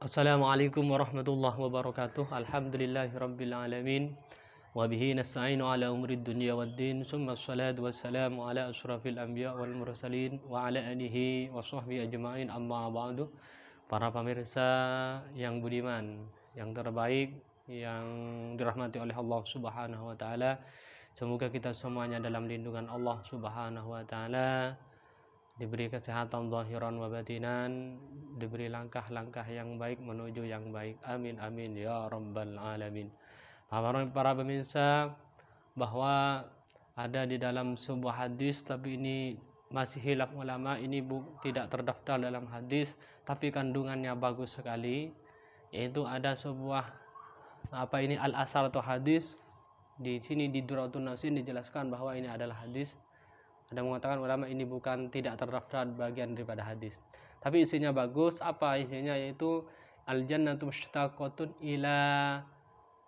Assalamualaikum warahmatullahi wabarakatuh. Alhamdulillahi rabbil alamin. Wa nasta'inu ala umri dunya waddin. Summa salatu wassalamu ala asyrafil anbiya wal mursalin wa ala alihi wa sahbihi ajma'in amma ba'du. Para pemirsa yang budiman, yang terbaik, yang dirahmati oleh Allah Subhanahu wa taala. Semoga kita semuanya dalam lindungan Allah Subhanahu wa taala diberi kesehatan zahiran wa batinan diberi langkah-langkah yang baik menuju yang baik amin amin ya rabbal alamin para pemirsa bahwa ada di dalam sebuah hadis tapi ini masih hilaf ulama ini bu, tidak terdaftar dalam hadis tapi kandungannya bagus sekali yaitu ada sebuah apa ini al asar atau hadis di sini di Duratun Nasin dijelaskan bahwa ini adalah hadis ada mengatakan ulama ini bukan tidak terdaftar bagian daripada hadis. Tapi isinya bagus. Apa isinya yaitu al jannatu mushtaqatun ila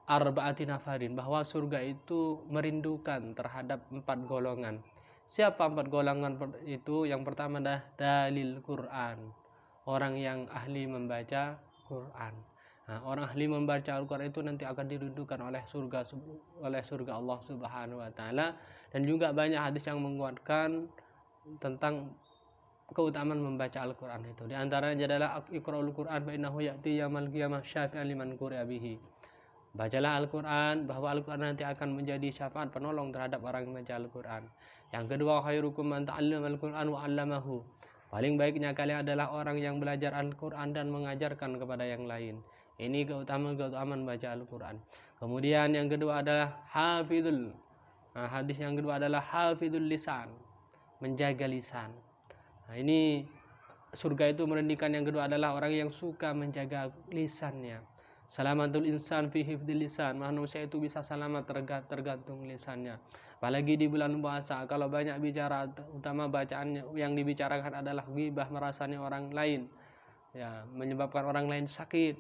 arba'ati nafarin bahwa surga itu merindukan terhadap empat golongan. Siapa empat golongan itu? Yang pertama adalah dalil Quran. Orang yang ahli membaca Quran. Nah, orang ahli membaca Al-Quran itu nanti akan dirindukan oleh surga oleh surga Allah Subhanahu wa taala dan juga banyak hadis yang menguatkan tentang keutamaan membaca Al-Quran itu. Di antaranya adalah Iqra'ul Quran fa innahu ya'ti yaumal qiyamah syafi'an liman bihi. Bacalah Al-Quran bahwa Al-Quran nanti akan menjadi syafaat penolong terhadap orang yang membaca Al-Quran. Yang kedua khairukum man ta'allama Al-Quran wa 'allamahu. Paling baiknya kalian adalah orang yang belajar Al-Quran dan mengajarkan kepada yang lain. Ini keutamaan-keutamaan baca Al-Quran. Kemudian yang kedua adalah hafidul. Nah, hadis yang kedua adalah hafidul lisan. Menjaga lisan. Nah, ini surga itu merendikan yang kedua adalah orang yang suka menjaga lisannya. Salamatul insan fi hifdil lisan. Manusia itu bisa selamat tergantung lisannya. Apalagi di bulan puasa kalau banyak bicara utama bacaan yang dibicarakan adalah gibah merasani orang lain. Ya, menyebabkan orang lain sakit,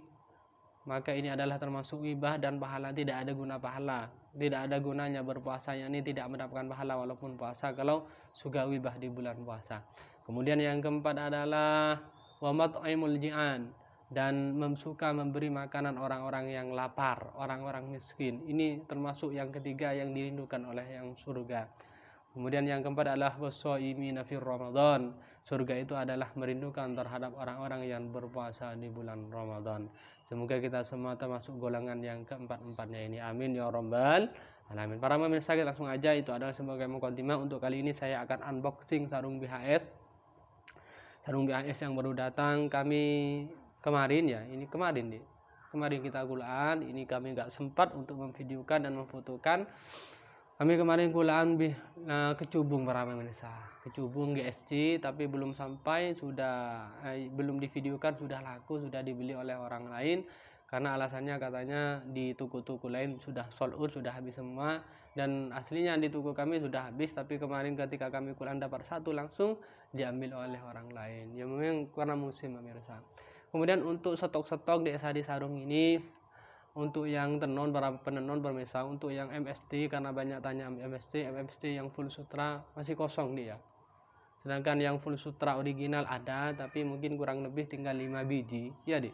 maka ini adalah termasuk wibah dan pahala tidak ada guna pahala tidak ada gunanya berpuasanya ini tidak mendapatkan pahala walaupun puasa kalau suka wibah di bulan puasa kemudian yang keempat adalah wamat aimul ji'an dan suka memberi makanan orang-orang yang lapar, orang-orang miskin. Ini termasuk yang ketiga yang dirindukan oleh yang surga. Kemudian yang keempat adalah wasoimi nafir Ramadan. Surga itu adalah merindukan terhadap orang-orang yang berpuasa di bulan Ramadan. Semoga kita semua termasuk golongan yang keempat-empatnya ini. Amin ya Rabbal. alamin. Para pemirsa kita langsung aja itu adalah sebagai mukaddimah untuk kali ini saya akan unboxing sarung BHS. Sarung BHS yang baru datang kami kemarin ya, ini kemarin nih. Kemarin kita gulaan, ini kami nggak sempat untuk memvideokan dan memfotokan kami kemarin kulaan uh, eh, ke Cubung para pemirsa ke GSC tapi belum sampai sudah eh, belum divideokan sudah laku sudah dibeli oleh orang lain karena alasannya katanya di tuku-tuku lain sudah sold out sudah habis semua dan aslinya di tuku kami sudah habis tapi kemarin ketika kami kulaan dapat satu langsung diambil oleh orang lain ya memang karena musim pemirsa kemudian untuk stok-stok di SHD Sarung ini untuk yang tenun para penenon pemirsa untuk yang MST karena banyak tanya MST MST yang full sutra masih kosong dia sedangkan yang full sutra original ada tapi mungkin kurang lebih tinggal 5 biji ya deh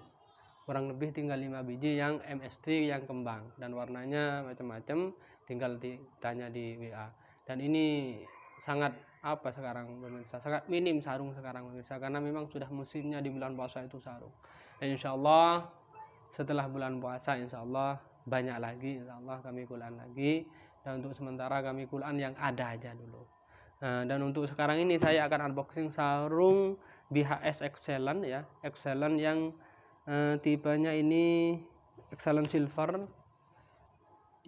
kurang lebih tinggal 5 biji yang MST yang kembang dan warnanya macam-macam tinggal ditanya di WA dan ini sangat apa sekarang pemirsa sangat minim sarung sekarang pemirsa karena memang sudah musimnya di bulan puasa itu sarung dan insya Allah setelah bulan puasa insya Allah banyak lagi insya Allah kami Quran lagi dan untuk sementara kami Quran yang ada aja dulu nah, dan untuk sekarang ini saya akan unboxing sarung BHS Excellent ya Excellent yang eh, tipenya ini Excellent Silver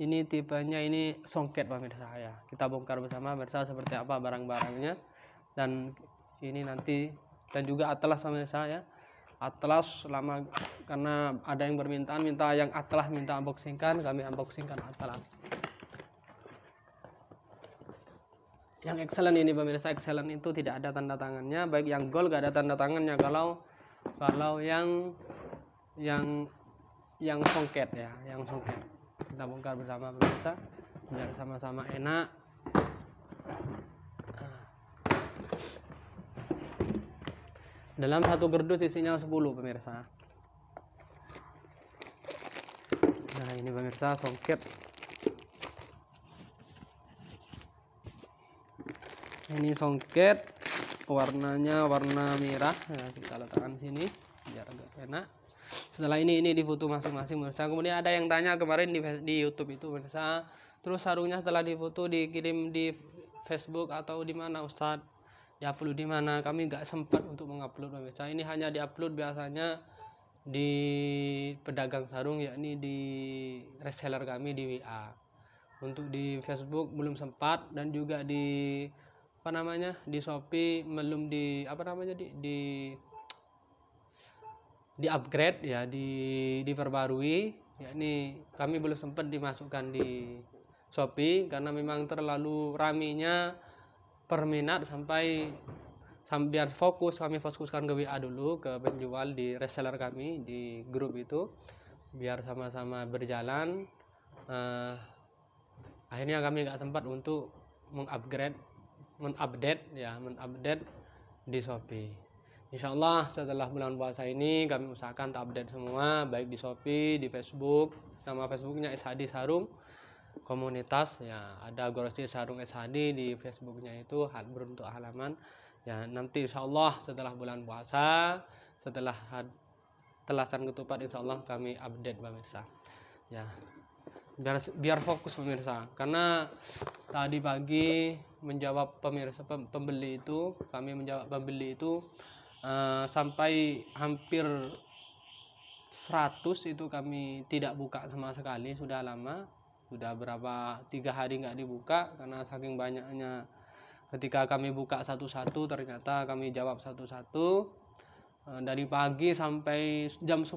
ini tipenya ini songket pemirsa ya kita bongkar bersama pemirsa seperti apa barang-barangnya dan ini nanti dan juga atlas pemirsa ya atlas selama karena ada yang permintaan minta yang atlas minta unboxingkan kami unboxingkan atlas yang excellent ini pemirsa excellent itu tidak ada tanda tangannya baik yang gold gak ada tanda tangannya kalau kalau yang yang yang songket ya yang songket kita bongkar bersama pemirsa biar sama-sama enak Dalam satu gerdus isinya 10 pemirsa. Nah, ini pemirsa songket Ini songket warnanya warna merah. Nah, kita letakkan sini biar agak enak. Setelah ini ini difoto masing-masing pemirsa. Kemudian ada yang tanya kemarin di, di YouTube itu pemirsa. Terus sarungnya setelah difoto dikirim di Facebook atau di mana Ustadz? diupload di mana kami nggak sempat untuk mengupload pemirsa ini hanya diupload biasanya di pedagang sarung yakni di reseller kami di WA untuk di Facebook belum sempat dan juga di apa namanya di Shopee belum di apa namanya di di di upgrade ya di diperbarui yakni kami belum sempat dimasukkan di Shopee karena memang terlalu raminya perminat sampai biar fokus kami fokuskan ke WA dulu ke penjual di reseller kami di grup itu biar sama-sama berjalan uh, akhirnya kami nggak sempat untuk mengupgrade mengupdate ya mengupdate di Shopee Insya Allah setelah bulan puasa ini kami usahakan terupdate semua baik di Shopee di Facebook nama Facebooknya SHD Sarum komunitas ya ada Gorosi Sarung SHD di Facebooknya itu beruntuk halaman ya nanti insya Allah setelah bulan puasa setelah telasan ketupat insya Allah kami update pemirsa ya biar biar fokus pemirsa karena tadi pagi menjawab pemirsa pembeli itu kami menjawab pembeli itu uh, sampai hampir 100 itu kami tidak buka sama sekali sudah lama sudah berapa tiga hari nggak dibuka karena saking banyaknya ketika kami buka satu-satu ternyata kami jawab satu-satu eh, dari pagi sampai jam 10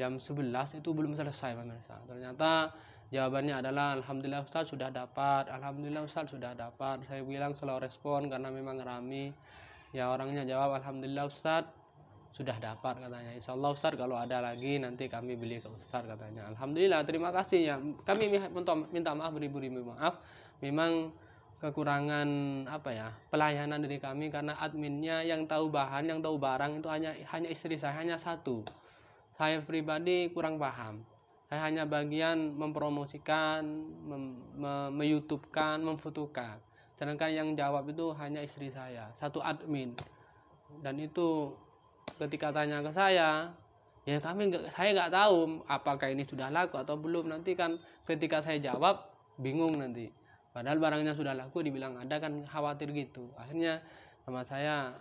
jam 11 itu belum selesai pemirsa ternyata jawabannya adalah Alhamdulillah Ustadz sudah dapat Alhamdulillah Ustadz sudah dapat saya bilang selalu respon karena memang rame ya orangnya jawab Alhamdulillah Ustadz sudah dapat katanya Insya Allah Ustaz kalau ada lagi nanti kami beli ke Ustaz katanya Alhamdulillah terima kasih ya kami minta maaf beribu-ribu maaf memang kekurangan apa ya pelayanan dari kami karena adminnya yang tahu bahan yang tahu barang itu hanya hanya istri saya hanya satu saya pribadi kurang paham saya hanya bagian mempromosikan mem, me, memfotokan sedangkan yang jawab itu hanya istri saya satu admin dan itu ketika tanya ke saya ya kami nggak saya nggak tahu apakah ini sudah laku atau belum nanti kan ketika saya jawab bingung nanti padahal barangnya sudah laku dibilang ada kan khawatir gitu akhirnya sama saya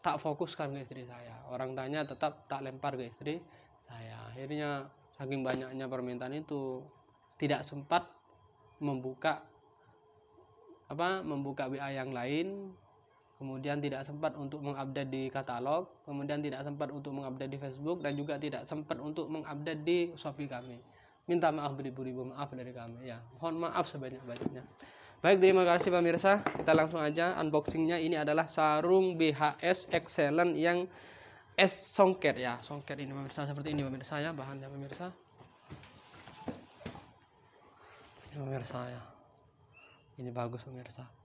tak fokuskan ke istri saya orang tanya tetap tak lempar ke istri saya akhirnya saking banyaknya permintaan itu tidak sempat membuka apa membuka WA yang lain kemudian tidak sempat untuk mengupdate di katalog, kemudian tidak sempat untuk mengupdate di Facebook dan juga tidak sempat untuk mengupdate di Shopee kami. Minta maaf beribu-ribu maaf dari kami ya. Mohon maaf sebanyak-banyaknya. Baik, terima kasih pemirsa. Kita langsung aja unboxingnya. Ini adalah sarung BHS Excellent yang S songket ya. Songket ini pemirsa seperti ini pemirsa ya bahannya pemirsa. Ini pemirsa ya. Ini bagus pemirsa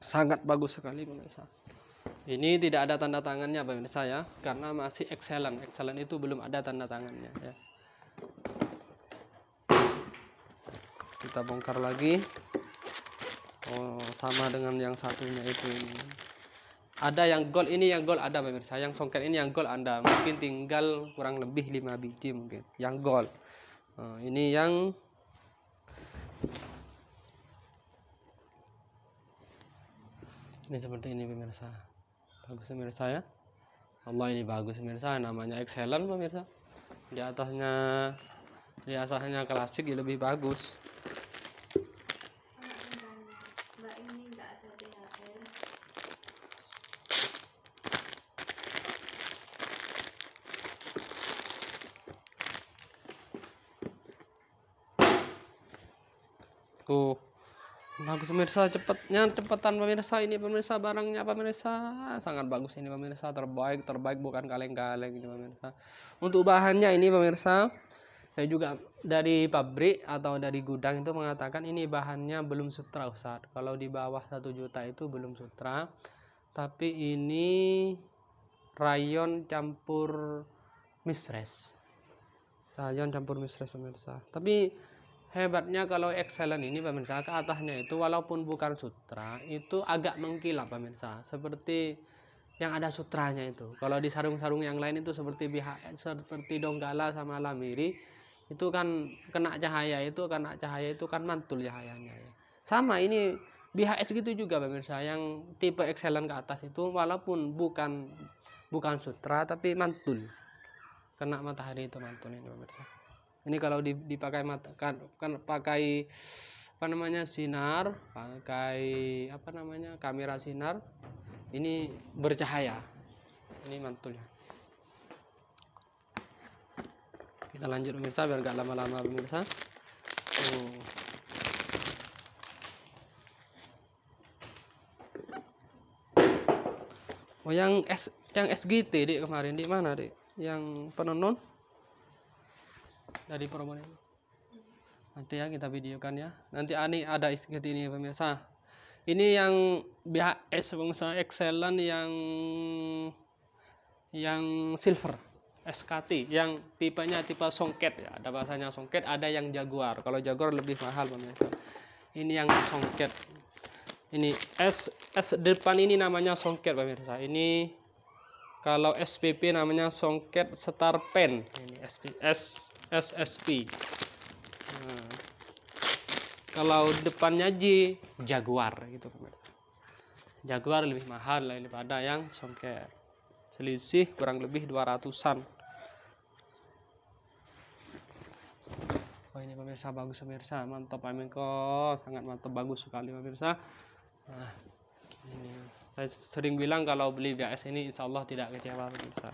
sangat bagus sekali pemirsa ini tidak ada tanda tangannya pemirsa ya karena masih excellent excellent itu belum ada tanda tangannya ya kita bongkar lagi Oh sama dengan yang satunya itu ini ada yang gold ini yang gold ada pemirsa yang songket ini yang gold anda mungkin tinggal kurang lebih 5 biji mungkin yang gold Oh, ini yang Ini seperti ini pemirsa. Bagus pemirsa ya. Allah ini bagus pemirsa. Namanya excellent pemirsa. Di atasnya di atasnya klasik ya lebih bagus. Tuh bagus pemirsa cepatnya cepetan pemirsa ini pemirsa barangnya apa pemirsa sangat bagus ini pemirsa terbaik terbaik bukan kaleng-kaleng ini pemirsa untuk bahannya ini pemirsa saya juga dari pabrik atau dari gudang itu mengatakan ini bahannya belum sutra Ustaz kalau di bawah satu juta itu belum sutra tapi ini rayon campur misres rayon campur misres pemirsa tapi hebatnya kalau excellent ini pemirsa ke atasnya itu walaupun bukan sutra itu agak mengkilap pemirsa seperti yang ada sutranya itu kalau di sarung-sarung yang lain itu seperti pihak seperti donggala sama lamiri itu kan kena cahaya itu kena cahaya itu kan mantul cahayanya ya. sama ini BHS gitu juga pemirsa yang tipe excellent ke atas itu walaupun bukan bukan sutra tapi mantul kena matahari itu mantul ini pemirsa ini kalau dipakai mata kan, kan pakai apa namanya sinar pakai apa namanya kamera sinar ini bercahaya ini mantulnya kita lanjut pemirsa biar gak lama-lama pemirsa oh. oh yang S yang SGT di kemarin di mana di yang penenun dari promo ini nanti ya kita videokan ya nanti ani ada seperti ini pemirsa ini yang BHS pemirsa excellent yang yang silver SKT yang tipenya tipe songket ya ada bahasanya songket ada yang jaguar kalau jaguar lebih mahal pemirsa ini yang songket ini S S depan ini namanya songket pemirsa ini kalau SPP namanya songket star pen ini SPS SSP hmm. kalau depannya J Jaguar gitu Jaguar lebih mahal lah. daripada yang songket selisih kurang lebih 200an oh ini pemirsa bagus pemirsa mantap kok sangat mantap bagus sekali pemirsa nah, ini. saya sering bilang kalau beli BS ini insya Allah tidak kecewa pemirsa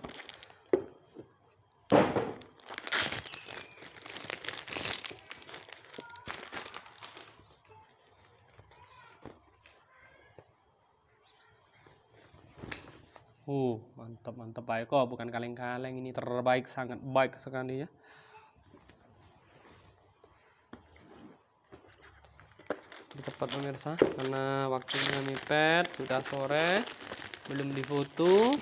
mantap baik kok bukan kaleng-kaleng ini terbaik sangat baik sekali ya cepat pemirsa karena waktunya mepet sudah sore belum difoto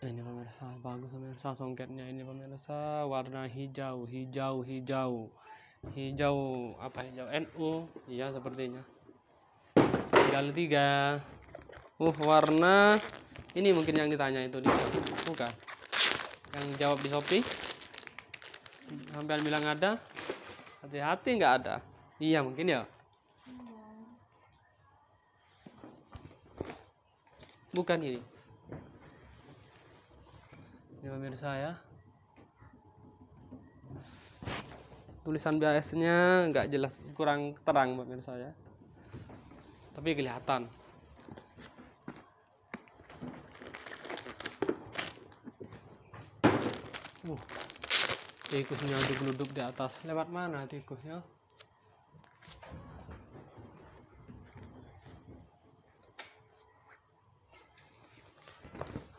ini pemirsa bagus pemirsa songketnya ini pemirsa warna hijau hijau hijau hijau apa hijau NU ya sepertinya tinggal tiga uh warna ini mungkin yang ditanya itu di bukan yang jawab di Shopee hampir bilang ada hati-hati nggak ada iya mungkin ya bukan ini ini pemirsa ya tulisan BAS-nya nggak jelas kurang terang pemirsa ya tapi kelihatan uh tikusnya duduk-duduk di atas lewat mana tikusnya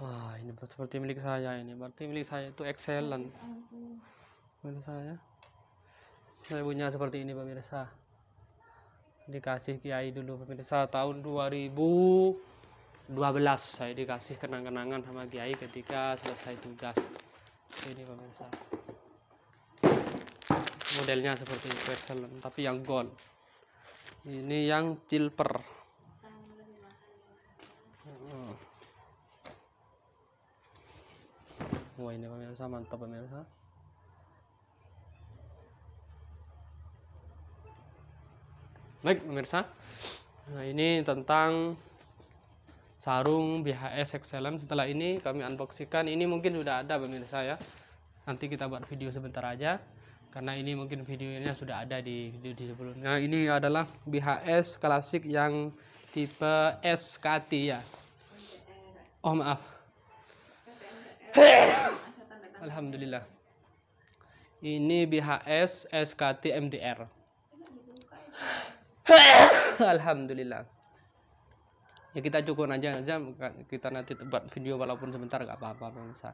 wah ini seperti milik saya ini berarti milik saya itu excellent milik saya ilmunya seperti ini pemirsa dikasih kiai dulu pemirsa tahun 2012 saya dikasih kenang-kenangan sama kiai ketika selesai tugas ini pemirsa modelnya seperti versel tapi yang gold ini yang silver wah ini pemirsa mantap pemirsa Baik pemirsa, nah ini tentang sarung BHS Excellence. Setelah ini kami unboxingkan. Ini mungkin sudah ada pemirsa ya. Nanti kita buat video sebentar aja karena ini mungkin videonya sudah ada di video di sebelumnya. Nah, ini adalah BHS klasik yang tipe SKT ya. Oh maaf. Alhamdulillah. Ini BHS SKT MDR. Alhamdulillah. Ya kita cukup aja aja kita nanti buat video walaupun sebentar nggak apa-apa pemirsa.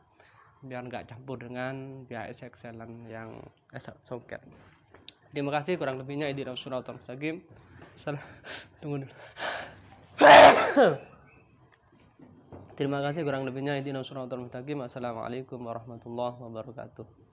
Biar nggak campur dengan BAS Excellent yang esok soket. Terima kasih kurang lebihnya ini Rasulullah Mustaqim. Salah tunggu dulu. Terima kasih kurang lebihnya ini Rasulullah Mustaqim. Assalamualaikum warahmatullahi wabarakatuh.